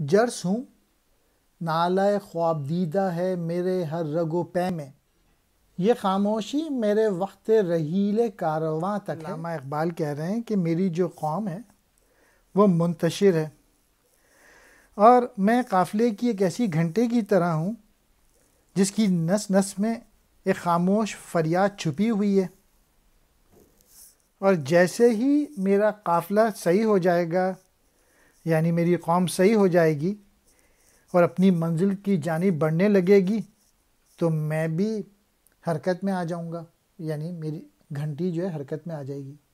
जर्स हूँ नाला ख्वाब दीदा है मेरे हर रगो पै में ये खामोशी मेरे वक्त रहीले कारवां तक लामा इकबाल कह रहे हैं कि मेरी जो कौम है वो मुंतशिर है और मैं काफ़िले की एक ऐसी घंटे की तरह हूँ जिसकी नस नस में एक खामोश फरियाद छुपी हुई है और जैसे ही मेरा काफ़िला सही हो जाएगा यानी मेरी कौम सही हो जाएगी और अपनी मंजिल की जानी बढ़ने लगेगी तो मैं भी हरकत में आ जाऊंगा यानी मेरी घंटी जो है हरकत में आ जाएगी